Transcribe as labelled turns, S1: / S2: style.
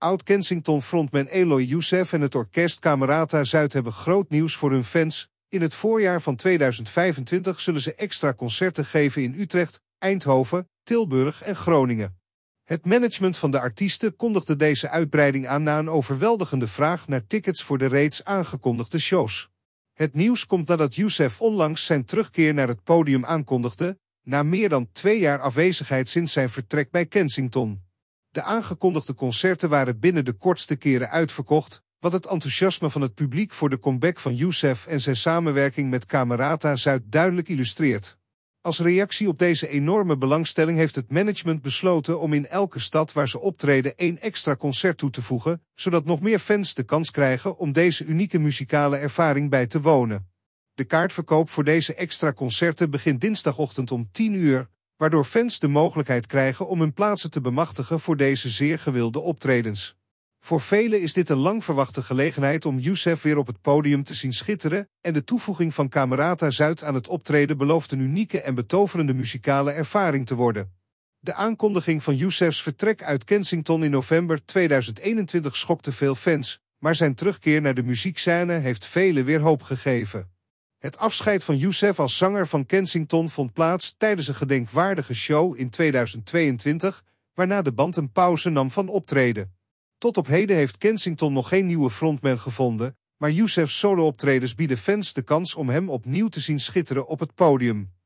S1: Oud-Kensington-frontman Eloy Youssef en het orkest Camerata Zuid hebben groot nieuws voor hun fans. In het voorjaar van 2025 zullen ze extra concerten geven in Utrecht, Eindhoven, Tilburg en Groningen. Het management van de artiesten kondigde deze uitbreiding aan na een overweldigende vraag naar tickets voor de reeds aangekondigde shows. Het nieuws komt nadat Youssef onlangs zijn terugkeer naar het podium aankondigde, na meer dan twee jaar afwezigheid sinds zijn vertrek bij Kensington. De aangekondigde concerten waren binnen de kortste keren uitverkocht, wat het enthousiasme van het publiek voor de comeback van Youssef en zijn samenwerking met Camerata Zuid duidelijk illustreert. Als reactie op deze enorme belangstelling heeft het management besloten om in elke stad waar ze optreden één extra concert toe te voegen, zodat nog meer fans de kans krijgen om deze unieke muzikale ervaring bij te wonen. De kaartverkoop voor deze extra concerten begint dinsdagochtend om 10 uur, waardoor fans de mogelijkheid krijgen om hun plaatsen te bemachtigen voor deze zeer gewilde optredens. Voor velen is dit een lang verwachte gelegenheid om Youssef weer op het podium te zien schitteren en de toevoeging van Camerata Zuid aan het optreden belooft een unieke en betoverende muzikale ervaring te worden. De aankondiging van Youssefs vertrek uit Kensington in november 2021 schokte veel fans, maar zijn terugkeer naar de muziekscène heeft velen weer hoop gegeven. Het afscheid van Youssef als zanger van Kensington vond plaats tijdens een gedenkwaardige show in 2022, waarna de band een pauze nam van optreden. Tot op heden heeft Kensington nog geen nieuwe frontman gevonden, maar Youssef's solo bieden fans de kans om hem opnieuw te zien schitteren op het podium.